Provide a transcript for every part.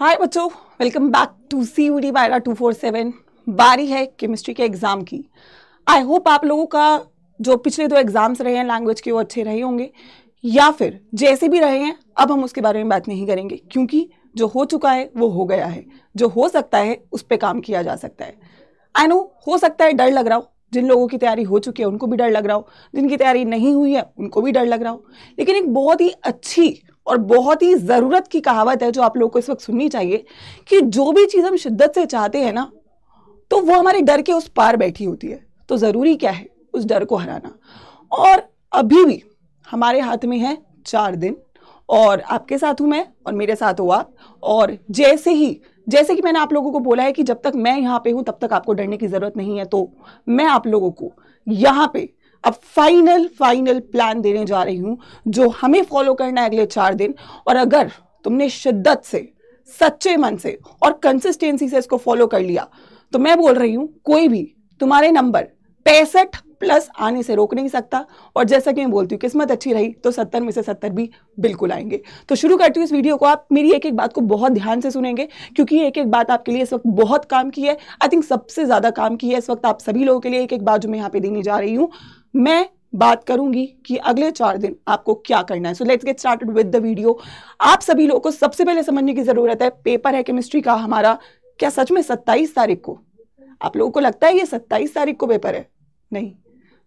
हाय बच्चों welcome back to C D बायरा two four seven बारी है केमिस्ट्री के एग्ज़ाम की आई होप आप लोगों का जो पिछले दो एग्ज़ाम्स रहे हैं लैंग्वेज के वो अच्छे रहे होंगे या फिर जैसे भी रहे हैं अब हम उसके बारे में बात नहीं करेंगे क्योंकि जो हो चुका है वो हो गया है जो हो सकता है उस पर काम किया जा सकता है आई नो हो सकता है डर लग रहा हो जिन लोगों की तैयारी हो चुकी है उनको भी डर लग रहा हो जिनकी तैयारी नहीं हुई है उनको भी डर लग रहा हो लेकिन एक बहुत ही अच्छी और बहुत ही ज़रूरत की कहावत है जो आप लोगों को इस वक्त सुननी चाहिए कि जो भी चीज़ हम शिद्दत से चाहते हैं ना तो वो हमारे डर के उस पार बैठी होती है तो ज़रूरी क्या है उस डर को हराना और अभी भी हमारे हाथ में है चार दिन और आपके साथ हूँ मैं और मेरे साथ हो आप और जैसे ही जैसे कि मैंने आप लोगों को बोला है कि जब तक मैं यहाँ पे हूँ तब तक आपको डरने की ज़रूरत नहीं है तो मैं आप लोगों को यहाँ पे अब फाइनल फाइनल प्लान देने जा रही हूँ जो हमें फॉलो करना है अगले चार दिन और अगर तुमने शिद्दत से सच्चे मन से और कंसिस्टेंसी से इसको फॉलो कर लिया तो मैं बोल रही हूँ कोई भी तुम्हारे नंबर पैंसठ प्लस आने से रोक नहीं सकता और जैसा कि मैं बोलती हूँ किस्मत अच्छी रही तो सत्तर में से सत्तर भी बिल्कुल आएंगे तो शुरू करती हूँ इस वीडियो को आप मेरी एक एक बात को बहुत ध्यान से सुनेंगे क्योंकि एक एक बात आपके लिए इस वक्त बहुत काम की है आई थिंक सबसे ज़्यादा काम की है इस वक्त आप सभी लोगों के लिए एक एक बात जो मैं यहाँ पे देने जा रही हूँ मैं बात करूंगी कि अगले चार दिन आपको क्या करना है so let's get started with the video आप सभी लोगों को सबसे पहले समझने की ज़रूरत है पेपर है केमिस्ट्री का हमारा क्या सच में सत्ताईस तारीख को आप लोगों को लगता है ये सत्ताईस तारीख को पेपर है नहीं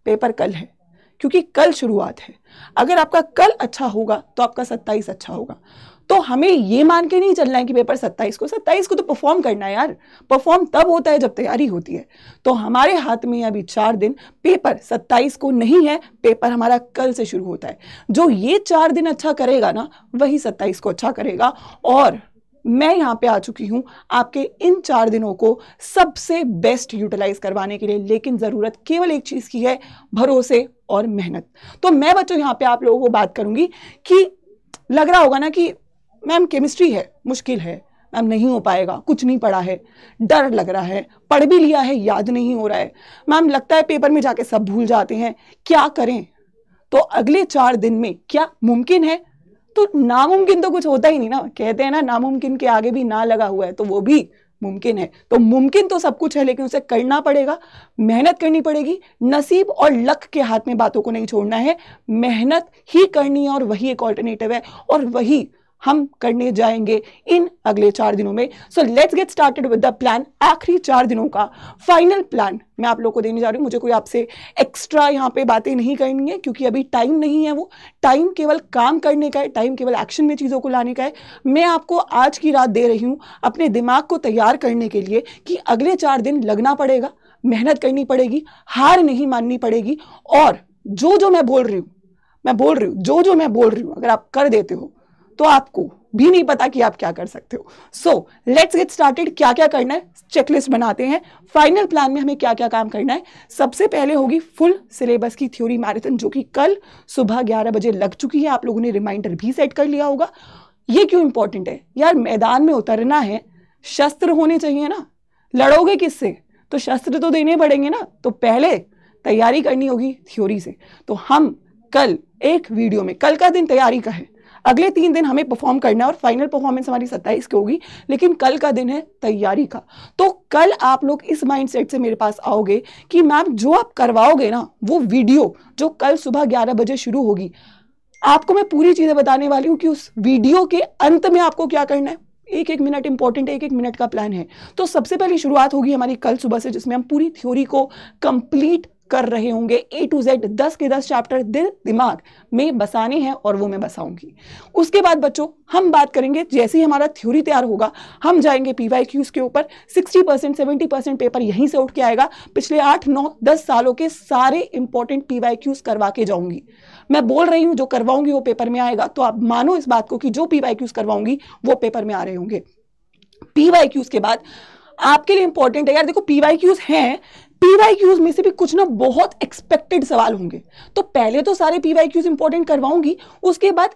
पेपर कल है क्योंकि कल शुरुआत है अगर आपका कल अच्छा होगा तो आपका सत्ताईस अच्छा होगा तो हमें ये मान के नहीं चलना है कि पेपर सत्ताईस को सत्ताईस को तो परफॉर्म करना है यार परफॉर्म तब होता है जब तैयारी होती है तो हमारे हाथ में अभी चार दिन पेपर सत्ताईस को नहीं है पेपर हमारा कल से शुरू होता है जो ये चार दिन अच्छा करेगा ना वही सत्ताईस को अच्छा करेगा और मैं यहाँ पे आ चुकी हूँ आपके इन चार दिनों को सबसे बेस्ट यूटिलाइज करवाने के लिए लेकिन ज़रूरत केवल एक चीज़ की है भरोसे और मेहनत तो मैं बच्चों यहाँ पे आप लोगों को बात करूँगी कि लग रहा होगा ना कि मैम केमिस्ट्री है मुश्किल है मैम नहीं हो पाएगा कुछ नहीं पढ़ा है डर लग रहा है पढ़ भी लिया है याद नहीं हो रहा है मैम लगता है पेपर में जाके सब भूल जाते हैं क्या करें तो अगले चार दिन में क्या मुमकिन है तो नामुमकिन तो कुछ होता ही नहीं ना कहते हैं ना नामुमकिन के आगे भी ना लगा हुआ है तो वो भी मुमकिन है तो मुमकिन तो सब कुछ है लेकिन उसे करना पड़ेगा मेहनत करनी पड़ेगी नसीब और लक के हाथ में बातों को नहीं छोड़ना है मेहनत ही करनी है और वही एक ऑल्टरनेटिव है और वही हम करने जाएंगे इन अगले चार दिनों में so let's get started with the plan आखिरी चार दिनों का फाइनल प्लान मैं आप लोग को देने जा रही हूँ मुझे कोई आपसे एक्स्ट्रा यहाँ पे बातें नहीं करनी है क्योंकि अभी टाइम नहीं है वो टाइम केवल काम करने का है टाइम केवल एक्शन में चीज़ों को लाने का है मैं आपको आज की रात दे रही हूँ अपने दिमाग को तैयार करने के लिए कि अगले चार दिन लगना पड़ेगा मेहनत करनी पड़ेगी हार नहीं माननी पड़ेगी और जो जो मैं बोल रही हूँ मैं बोल रही हूँ जो जो मैं बोल रही हूँ अगर आप कर देते हो तो आपको भी नहीं पता कि आप क्या कर सकते हो सो लेट्स गेट स्टार्टेड क्या क्या करना है चेकलिस्ट बनाते हैं फाइनल प्लान में हमें क्या क्या काम करना है सबसे पहले होगी फुल सिलेबस की थ्योरी मैराथन जो कि कल सुबह 11 बजे लग चुकी है आप लोगों ने रिमाइंडर भी सेट कर लिया होगा ये क्यों इंपॉर्टेंट है यार मैदान में उतरना है शस्त्र होने चाहिए ना लड़ोगे किससे तो शस्त्र तो देने पड़ेंगे ना तो पहले तैयारी करनी होगी थ्योरी से तो हम कल एक वीडियो में कल का दिन तैयारी का है अगले तीन दिन हमें परफॉर्म करना है और फाइनल परफॉर्मेंस हमारी सत्ताईस की होगी लेकिन कल का दिन है तैयारी का तो कल आप लोग इस माइंड से मेरे पास आओगे कि मैम जो आप करवाओगे ना वो वीडियो जो कल सुबह ग्यारह बजे शुरू होगी आपको मैं पूरी चीज़ें बताने वाली हूँ कि उस वीडियो के अंत में आपको क्या करना है एक एक मिनट इंपॉर्टेंट है एक एक मिनट का प्लान है तो सबसे पहले शुरुआत होगी हमारी कल सुबह से जिसमें हम पूरी थ्योरी को कंप्लीट कर रहे होंगे ए टू जेड दस के दस चैप्टर दिल दिमाग में बसाने हैं और वो मैं बसाऊंगी उसके बाद बच्चों हम बात करेंगे जैसे ही हमारा थ्योरी तैयार होगा हम जाएंगे पी वाई क्यूज के ऊपर sixty percent seventy percent paper यहीं से उठ के आएगा पिछले आठ नौ दस सालों के सारे इंपॉर्टेंट पी वाई क्यूज करवा के जाऊंगी मैं बोल रही हूँ जो करवाऊंगी वो पेपर में आएगा तो आप मानो इस बात को कि जो पी वाई क्यूज करवाऊंगी वो पेपर में आ रहे होंगे पी वाई क्यूज के बाद आपके लिए इंपॉर्टेंट है यार देखो पी वाई क्यूज हैं क्यूज में से भी कुछ ना बहुत एक्सपेक्टेड सवाल होंगे तो पहले तो सारे क्यूज इंपॉर्टेंट करवाऊंगी उसके बाद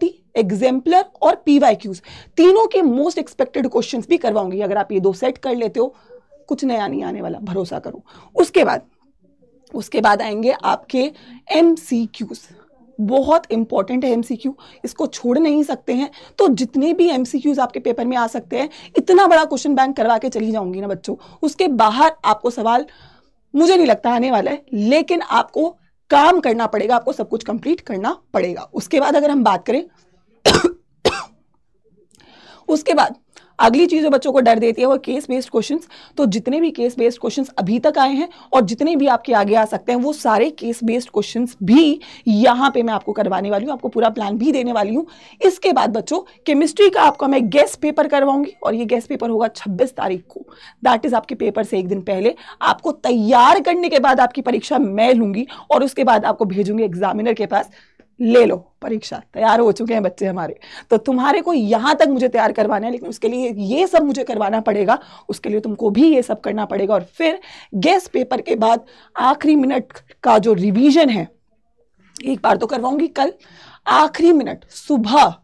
टी एग्जाम्पलर e और क्यूज तीनों के मोस्ट एक्सपेक्टेड क्वेश्चन भी करवाऊंगी अगर आप ये दो सेट कर लेते हो कुछ नया नहीं आने वाला भरोसा करो उसके बाद उसके बाद आएंगे आपके एम सी क्यूज बहुत इंपॉर्टेंट है एमसीक्यू इसको छोड़ नहीं सकते हैं तो जितने भी एमसीक्यूज आपके पेपर में आ सकते हैं इतना बड़ा क्वेश्चन बैंक करवा के चली जाऊंगी ना बच्चों उसके बाहर आपको सवाल मुझे नहीं लगता आने वाला है लेकिन आपको काम करना पड़ेगा आपको सब कुछ कंप्लीट करना पड़ेगा उसके बाद अगर हम बात करें उसके बाद अगली चीज़ जो बच्चों को डर देती है वो केस बेस्ड क्वेश्चन तो जितने भी केस बेस्ड क्वेश्चन अभी तक आए हैं और जितने भी आपके आगे आ सकते हैं वो सारे केस बेस्ड क्वेश्चन भी यहाँ पे मैं आपको करवाने वाली हूँ आपको पूरा प्लान भी देने वाली हूँ इसके बाद बच्चों केमिस्ट्री का आपका मैं गेस्ट पेपर करवाऊंगी और ये गेस्ट पेपर होगा छब्बीस तारीख को दैट इज़ आपके पेपर से एक दिन पहले आपको तैयार करने के बाद आपकी परीक्षा मैं लूंगी और उसके बाद आपको भेजूंगी एग्जामिनर के पास ले लो परीक्षा तैयार हो चुके हैं बच्चे हमारे तो तुम्हारे को यहां तक मुझे तैयार करवाना है लेकिन उसके लिए ये सब मुझे करवाना पड़ेगा उसके लिए तुमको भी ये सब करना पड़ेगा और फिर गेस्ट पेपर के बाद आखिरी मिनट का जो रिवीजन है एक बार तो करवाऊंगी कल आखिरी मिनट सुबह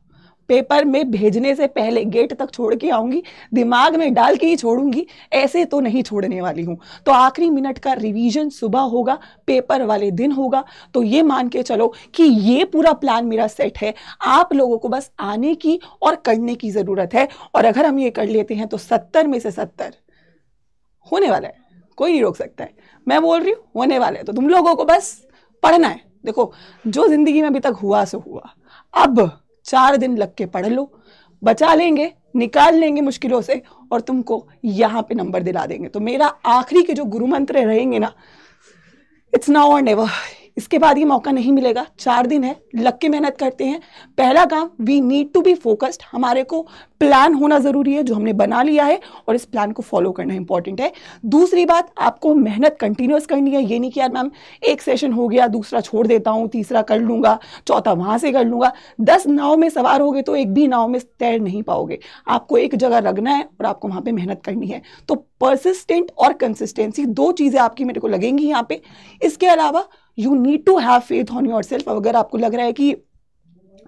पेपर में भेजने से पहले गेट तक छोड़ के आऊँगी दिमाग में डाल के ही छोड़ूंगी ऐसे तो नहीं छोड़ने वाली हूँ तो आखिरी मिनट का रिवीजन सुबह होगा पेपर वाले दिन होगा तो ये मान के चलो कि ये पूरा प्लान मेरा सेट है आप लोगों को बस आने की और करने की ज़रूरत है और अगर हम ये कर लेते हैं तो सत्तर में से सत्तर होने वाला है कोई नहीं रोक सकता है मैं बोल रही हूँ होने वाला है तो तुम लोगों को बस पढ़ना है देखो जो ज़िंदगी में अभी तक हुआ सो हुआ अब चार दिन लग के पढ़ लो बचा लेंगे निकाल लेंगे मुश्किलों से और तुमको यहाँ पे नंबर दिला देंगे तो मेरा आखिरी के जो गुरु मंत्र रहेंगे ना इट्स नाउ और नेवर इसके बाद ये मौका नहीं मिलेगा चार दिन है लग के मेहनत करते हैं पहला काम we need to be focused हमारे को प्लान होना ज़रूरी है जो हमने बना लिया है और इस प्लान को फॉलो करना इंपॉर्टेंट है दूसरी बात आपको मेहनत कंटिन्यूस करनी है ये नहीं कि यार मैम एक सेशन हो गया दूसरा छोड़ देता हूँ तीसरा कर लूँगा चौथा वहाँ से कर लूँगा दस नाव में सवार होगे तो एक भी नाव में तैर नहीं पाओगे आपको एक जगह रखना है और आपको वहाँ पर मेहनत करनी है तो परसिस्टेंट और कंसिस्टेंसी दो चीज़ें आपकी मेरे को लगेंगी यहाँ पे इसके अलावा you need to have faith on yourself अगर आपको लग रहा है कि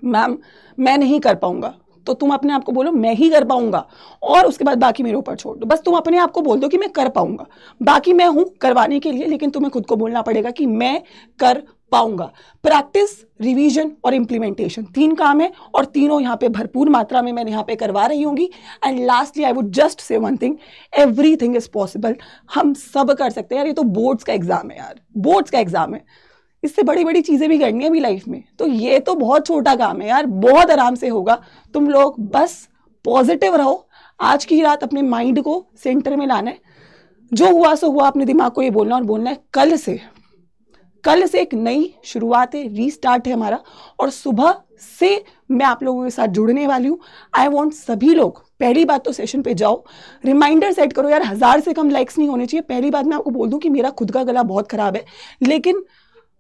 मैम मैं नहीं कर पाऊंगा तो तुम अपने आप को बोलो मैं ही कर पाऊंगा और उसके बाद बाकी मेरे ऊपर छोड़ दो बस तुम अपने आप को बोल दो कि मैं कर पाऊंगा बाकी मैं हूं करवाने के लिए लेकिन तुम्हें खुद को बोलना पड़ेगा कि मैं कर पाऊंगा प्रैक्टिस रिवीजन और इम्प्लीमेंटेशन तीन काम है और तीनों यहाँ पे भरपूर मात्रा में मैं यहाँ पे करवा रही हूँगी and lastly I would just say one thing everything is possible हम सब कर सकते हैं यार ये तो बोर्ड्स का एग्जाम है यार बोर्ड्स का एग्जाम है इससे बड़ी बड़ी चीज़ें भी करनी है अभी लाइफ में तो ये तो बहुत छोटा काम है यार बहुत आराम से होगा तुम लोग बस पॉजिटिव रहो आज की रात अपने माइंड को सेंटर में लाना है जो हुआ सो हुआ अपने दिमाग को ये बोलना और बोलना है कल से कल से एक नई शुरुआत है रीस्टार्ट है हमारा और सुबह से मैं आप लोगों के साथ जुड़ने वाली हूँ आई वॉन्ट सभी लोग पहली बात तो सेशन पे जाओ रिमाइंडर सेट करो यार हज़ार से कम लाइक्स नहीं होने चाहिए पहली बात मैं आपको बोल दूँ कि मेरा खुद का गला बहुत ख़राब है लेकिन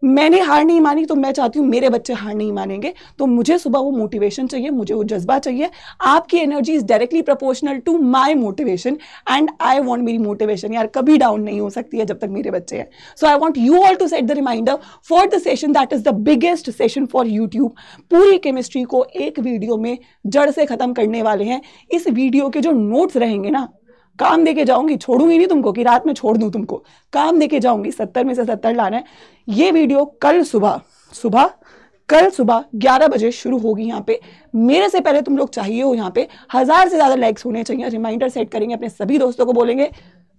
मैंने हार नहीं मानी तो मैं चाहती हूँ मेरे बच्चे हार नहीं मानेंगे तो मुझे सुबह वो मोटिवेशन चाहिए मुझे वो जज्बा चाहिए आपकी energy is directly proportional to my motivation and I want मेरी मोटिवेशन यार कभी डाउन नहीं हो सकती है जब तक मेरे बच्चे हैं so I want you all to set the reminder for the session that is the biggest session for YouTube पूरी केमिस्ट्री को एक वीडियो में जड़ से ख़त्म करने वाले हैं इस वीडियो के जो नोट्स रहेंगे ना काम दे के जाऊंगी छोड़ूंगी नहीं तुमको कि रात में छोड़ दूं तुमको काम दे के जाऊंगी सत्तर में से सत्तर लाना है ये वीडियो कल सुबह सुबह कल सुबह 11 बजे शुरू होगी यहाँ पे मेरे से पहले तुम लोग चाहिए हो यहाँ पे हज़ार से ज़्यादा लाइक्स होने चाहिए रिमाइंडर सेट करेंगे अपने सभी दोस्तों को बोलेंगे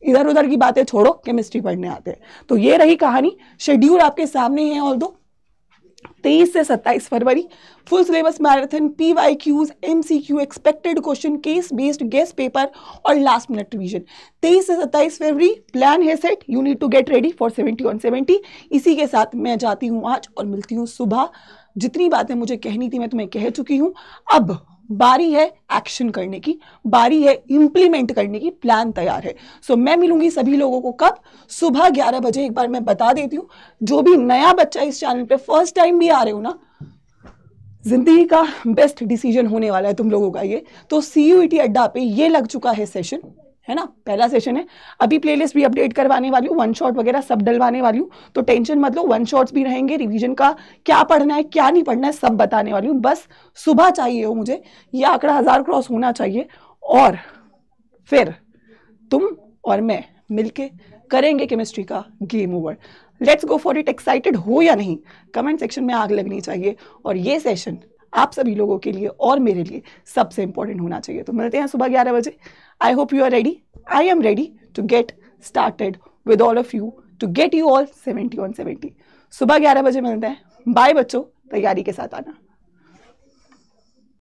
इधर उधर की बातें छोड़ो केमिस्ट्री पढ़ने आते हैं तो ये रही कहानी शेड्यूल आपके सामने है ऑल दो तेईस से सत्ताईस फरवरी full syllabus marathon P Y Qs M C Q expected question case based guess paper और लास्ट मिनट रिवीजन तेईस से सत्ताईस फरवरी प्लान है set you need to get ready for seventy one seventy इसी के साथ मैं जाती हूँ आज और मिलती हूँ सुबह जितनी बातें मुझे कहनी थी मैं तुम्हें कह चुकी हूँ अब बारी है एक्शन करने की बारी है इंप्लीमेंट करने की प्लान तैयार है सो so, मैं मिलूंगी सभी लोगों को कब सुबह 11 बजे एक बार मैं बता देती हूँ जो भी नया बच्चा इस चैनल पे फर्स्ट टाइम भी आ रहे हो ना जिंदगी का बेस्ट डिसीजन होने वाला है तुम लोगों का ये तो सी यू अड्डा पे ये लग चुका है सेशन है ना पहला सेशन है अभी प्लेलिस्ट भी अपडेट करवाने वाली हूँ वन शॉट वगैरह सब डलवाने वाली हूँ तो टेंशन मत लो वन शॉट्स भी रहेंगे रिवीजन का क्या पढ़ना है क्या नहीं पढ़ना है सब बताने वाली हूँ बस सुबह चाहिए हो मुझे ये आंकड़ा हज़ार क्रॉस होना चाहिए और फिर तुम और मैं मिलके करेंगे केमिस्ट्री का game over let's go for it excited हो या नहीं कमेंट सेक्शन में आग लगनी चाहिए और ये सेशन आप सभी लोगों के लिए और मेरे लिए सबसे इंपॉर्टेंट होना चाहिए तो मिलते हैं सुबह ग्यारह बजे I hope you are ready I am ready to get started with all of you to get you all seventy on seventy सुबह ग्यारह बजे मिलते हैं बाय बच्चों तैयारी के साथ आना